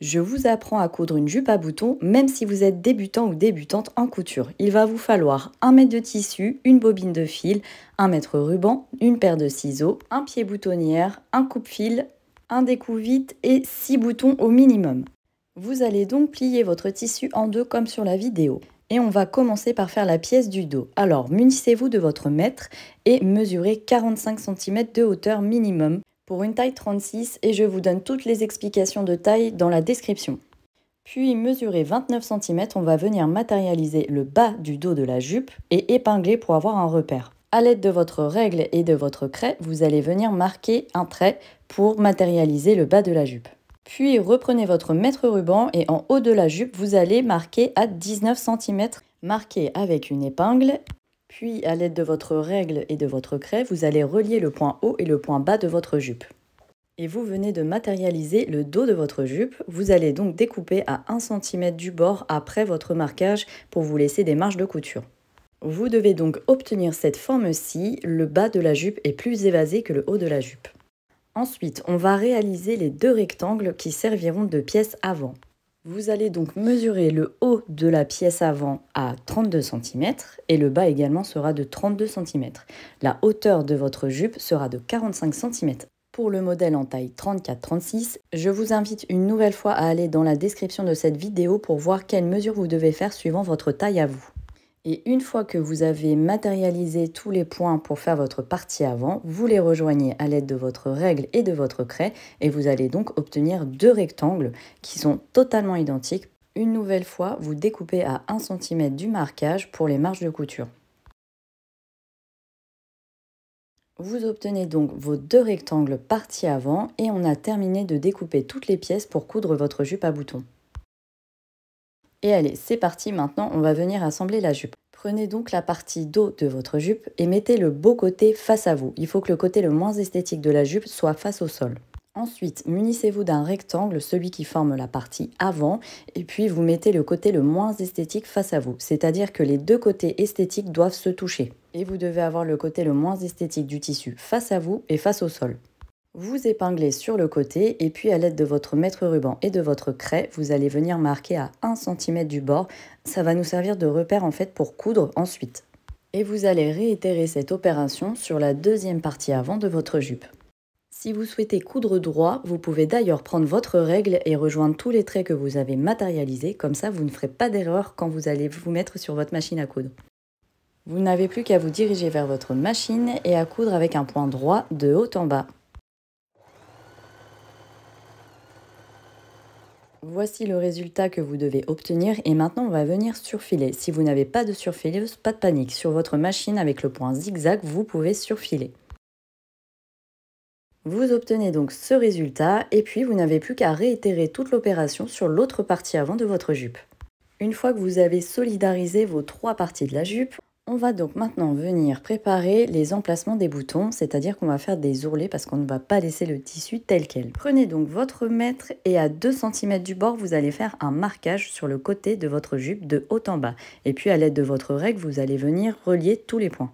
Je vous apprends à coudre une jupe à boutons, même si vous êtes débutant ou débutante en couture. Il va vous falloir 1 mètre de tissu, une bobine de fil, un mètre ruban, une paire de ciseaux, un pied boutonnière, un coupe-fil, un découvite et 6 boutons au minimum. Vous allez donc plier votre tissu en deux comme sur la vidéo. Et on va commencer par faire la pièce du dos. Alors munissez-vous de votre mètre et mesurez 45 cm de hauteur minimum pour une taille 36 et je vous donne toutes les explications de taille dans la description. Puis mesurer 29 cm, on va venir matérialiser le bas du dos de la jupe et épingler pour avoir un repère. À l'aide de votre règle et de votre craie, vous allez venir marquer un trait pour matérialiser le bas de la jupe. Puis reprenez votre mètre ruban et en haut de la jupe, vous allez marquer à 19 cm. Marquez avec une épingle puis, à l'aide de votre règle et de votre craie, vous allez relier le point haut et le point bas de votre jupe. Et vous venez de matérialiser le dos de votre jupe. Vous allez donc découper à 1 cm du bord après votre marquage pour vous laisser des marges de couture. Vous devez donc obtenir cette forme-ci, le bas de la jupe est plus évasé que le haut de la jupe. Ensuite, on va réaliser les deux rectangles qui serviront de pièces avant. Vous allez donc mesurer le haut de la pièce avant à 32 cm et le bas également sera de 32 cm. La hauteur de votre jupe sera de 45 cm. Pour le modèle en taille 34-36, je vous invite une nouvelle fois à aller dans la description de cette vidéo pour voir quelles mesures vous devez faire suivant votre taille à vous. Et une fois que vous avez matérialisé tous les points pour faire votre partie avant, vous les rejoignez à l'aide de votre règle et de votre craie et vous allez donc obtenir deux rectangles qui sont totalement identiques. Une nouvelle fois, vous découpez à 1 cm du marquage pour les marges de couture. Vous obtenez donc vos deux rectangles partie avant et on a terminé de découper toutes les pièces pour coudre votre jupe à boutons. Et allez, c'est parti, maintenant on va venir assembler la jupe. Prenez donc la partie dos de votre jupe et mettez le beau côté face à vous. Il faut que le côté le moins esthétique de la jupe soit face au sol. Ensuite, munissez-vous d'un rectangle, celui qui forme la partie avant, et puis vous mettez le côté le moins esthétique face à vous, c'est-à-dire que les deux côtés esthétiques doivent se toucher. Et vous devez avoir le côté le moins esthétique du tissu face à vous et face au sol. Vous épinglez sur le côté et puis à l'aide de votre maître ruban et de votre craie, vous allez venir marquer à 1 cm du bord. Ça va nous servir de repère en fait pour coudre ensuite. Et vous allez réitérer cette opération sur la deuxième partie avant de votre jupe. Si vous souhaitez coudre droit, vous pouvez d'ailleurs prendre votre règle et rejoindre tous les traits que vous avez matérialisés, comme ça vous ne ferez pas d'erreur quand vous allez vous mettre sur votre machine à coudre. Vous n'avez plus qu'à vous diriger vers votre machine et à coudre avec un point droit de haut en bas. Voici le résultat que vous devez obtenir et maintenant on va venir surfiler. Si vous n'avez pas de surfileuse, pas de panique. Sur votre machine avec le point zigzag, vous pouvez surfiler. Vous obtenez donc ce résultat et puis vous n'avez plus qu'à réitérer toute l'opération sur l'autre partie avant de votre jupe. Une fois que vous avez solidarisé vos trois parties de la jupe, on va donc maintenant venir préparer les emplacements des boutons, c'est-à-dire qu'on va faire des ourlets parce qu'on ne va pas laisser le tissu tel quel. Prenez donc votre mètre et à 2 cm du bord, vous allez faire un marquage sur le côté de votre jupe de haut en bas. Et puis à l'aide de votre règle, vous allez venir relier tous les points.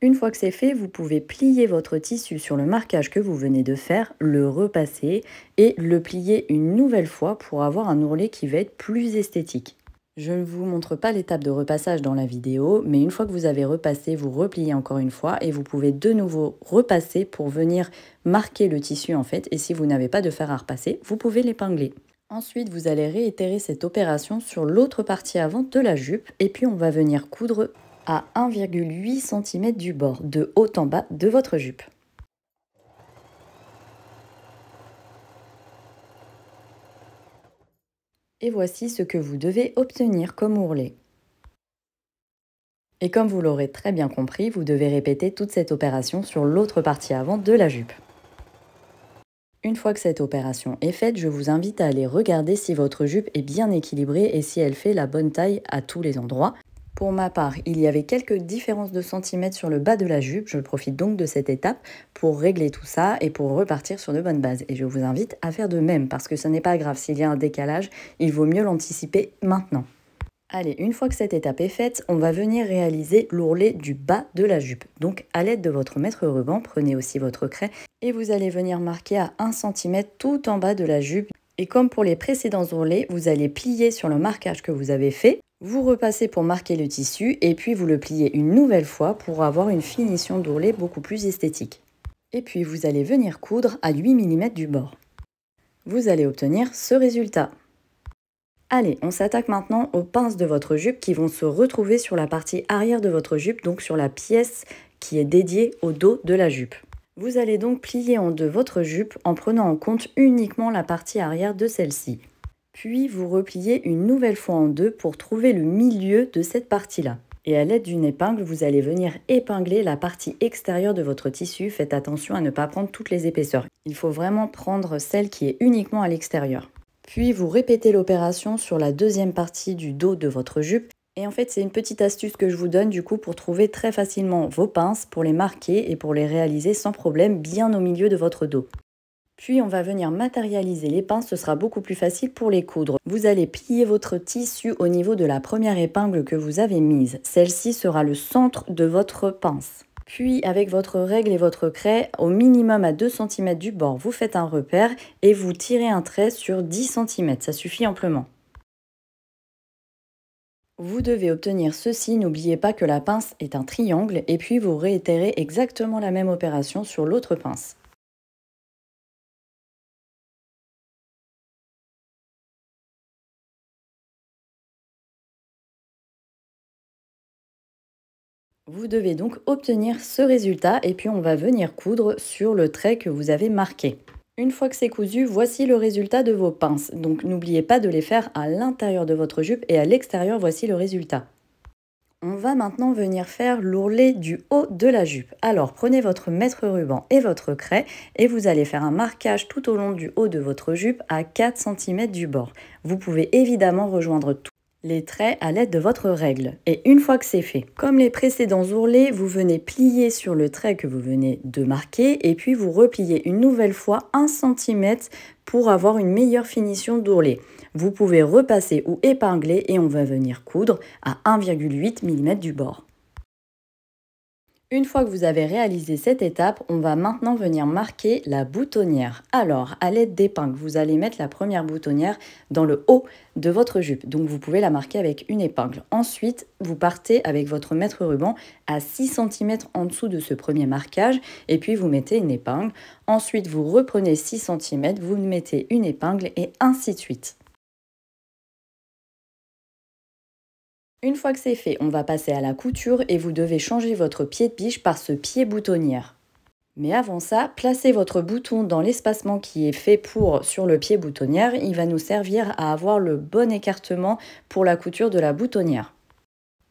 Une fois que c'est fait, vous pouvez plier votre tissu sur le marquage que vous venez de faire, le repasser et le plier une nouvelle fois pour avoir un ourlet qui va être plus esthétique. Je ne vous montre pas l'étape de repassage dans la vidéo, mais une fois que vous avez repassé, vous repliez encore une fois et vous pouvez de nouveau repasser pour venir marquer le tissu en fait. Et si vous n'avez pas de fer à repasser, vous pouvez l'épingler. Ensuite, vous allez réitérer cette opération sur l'autre partie avant de la jupe et puis on va venir coudre à 1,8 cm du bord, de haut en bas de votre jupe. et voici ce que vous devez obtenir comme ourlet. Et comme vous l'aurez très bien compris, vous devez répéter toute cette opération sur l'autre partie avant de la jupe. Une fois que cette opération est faite, je vous invite à aller regarder si votre jupe est bien équilibrée et si elle fait la bonne taille à tous les endroits. Pour ma part, il y avait quelques différences de centimètres sur le bas de la jupe. Je profite donc de cette étape pour régler tout ça et pour repartir sur de bonnes bases. Et je vous invite à faire de même parce que ce n'est pas grave. S'il y a un décalage, il vaut mieux l'anticiper maintenant. Allez, une fois que cette étape est faite, on va venir réaliser l'ourlet du bas de la jupe. Donc à l'aide de votre mètre ruban, prenez aussi votre craie et vous allez venir marquer à 1 cm tout en bas de la jupe et comme pour les précédents ourlets, vous allez plier sur le marquage que vous avez fait. Vous repassez pour marquer le tissu et puis vous le pliez une nouvelle fois pour avoir une finition d'ourlet beaucoup plus esthétique. Et puis vous allez venir coudre à 8 mm du bord. Vous allez obtenir ce résultat. Allez, on s'attaque maintenant aux pinces de votre jupe qui vont se retrouver sur la partie arrière de votre jupe, donc sur la pièce qui est dédiée au dos de la jupe. Vous allez donc plier en deux votre jupe en prenant en compte uniquement la partie arrière de celle-ci. Puis vous repliez une nouvelle fois en deux pour trouver le milieu de cette partie-là. Et à l'aide d'une épingle, vous allez venir épingler la partie extérieure de votre tissu. Faites attention à ne pas prendre toutes les épaisseurs. Il faut vraiment prendre celle qui est uniquement à l'extérieur. Puis vous répétez l'opération sur la deuxième partie du dos de votre jupe et en fait, c'est une petite astuce que je vous donne du coup pour trouver très facilement vos pinces, pour les marquer et pour les réaliser sans problème bien au milieu de votre dos. Puis on va venir matérialiser les pinces, ce sera beaucoup plus facile pour les coudre. Vous allez plier votre tissu au niveau de la première épingle que vous avez mise. Celle-ci sera le centre de votre pince. Puis avec votre règle et votre craie, au minimum à 2 cm du bord, vous faites un repère et vous tirez un trait sur 10 cm. Ça suffit amplement. Vous devez obtenir ceci, n'oubliez pas que la pince est un triangle et puis vous réitérez exactement la même opération sur l'autre pince. Vous devez donc obtenir ce résultat et puis on va venir coudre sur le trait que vous avez marqué. Une fois que c'est cousu, voici le résultat de vos pinces. Donc n'oubliez pas de les faire à l'intérieur de votre jupe et à l'extérieur, voici le résultat. On va maintenant venir faire l'ourlet du haut de la jupe. Alors prenez votre maître ruban et votre craie et vous allez faire un marquage tout au long du haut de votre jupe à 4 cm du bord. Vous pouvez évidemment rejoindre tout les traits à l'aide de votre règle. Et une fois que c'est fait, comme les précédents ourlets, vous venez plier sur le trait que vous venez de marquer et puis vous repliez une nouvelle fois 1 cm pour avoir une meilleure finition d'ourlet. Vous pouvez repasser ou épingler et on va venir coudre à 1,8 mm du bord. Une fois que vous avez réalisé cette étape, on va maintenant venir marquer la boutonnière. Alors, à l'aide d'épingles, vous allez mettre la première boutonnière dans le haut de votre jupe. Donc, vous pouvez la marquer avec une épingle. Ensuite, vous partez avec votre maître ruban à 6 cm en dessous de ce premier marquage et puis vous mettez une épingle. Ensuite, vous reprenez 6 cm, vous mettez une épingle et ainsi de suite. Une fois que c'est fait, on va passer à la couture et vous devez changer votre pied de biche par ce pied boutonnière. Mais avant ça, placez votre bouton dans l'espacement qui est fait pour sur le pied boutonnière. Il va nous servir à avoir le bon écartement pour la couture de la boutonnière.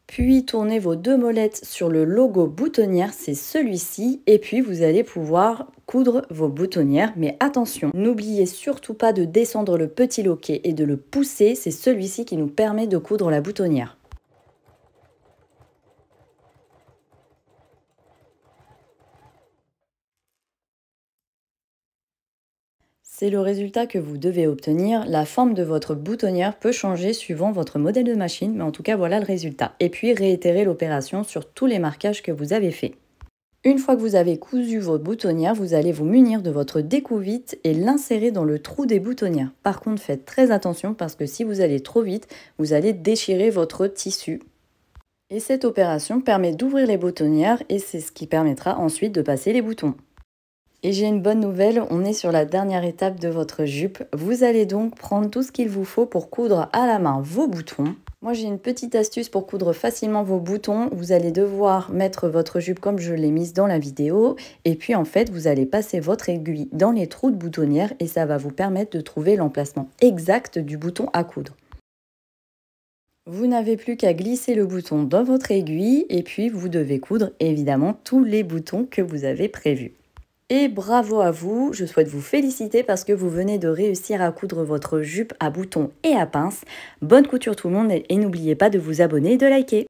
Puis tournez vos deux molettes sur le logo boutonnière, c'est celui-ci, et puis vous allez pouvoir coudre vos boutonnières. Mais attention, n'oubliez surtout pas de descendre le petit loquet et de le pousser, c'est celui-ci qui nous permet de coudre la boutonnière. C'est le résultat que vous devez obtenir. La forme de votre boutonnière peut changer suivant votre modèle de machine, mais en tout cas voilà le résultat. Et puis réitérer l'opération sur tous les marquages que vous avez faits. Une fois que vous avez cousu votre boutonnière, vous allez vous munir de votre découvite et l'insérer dans le trou des boutonnières. Par contre, faites très attention parce que si vous allez trop vite, vous allez déchirer votre tissu. Et cette opération permet d'ouvrir les boutonnières et c'est ce qui permettra ensuite de passer les boutons. Et j'ai une bonne nouvelle, on est sur la dernière étape de votre jupe. Vous allez donc prendre tout ce qu'il vous faut pour coudre à la main vos boutons. Moi j'ai une petite astuce pour coudre facilement vos boutons. Vous allez devoir mettre votre jupe comme je l'ai mise dans la vidéo et puis en fait vous allez passer votre aiguille dans les trous de boutonnière et ça va vous permettre de trouver l'emplacement exact du bouton à coudre. Vous n'avez plus qu'à glisser le bouton dans votre aiguille et puis vous devez coudre évidemment tous les boutons que vous avez prévus. Et bravo à vous, je souhaite vous féliciter parce que vous venez de réussir à coudre votre jupe à boutons et à pinces. Bonne couture tout le monde et n'oubliez pas de vous abonner et de liker.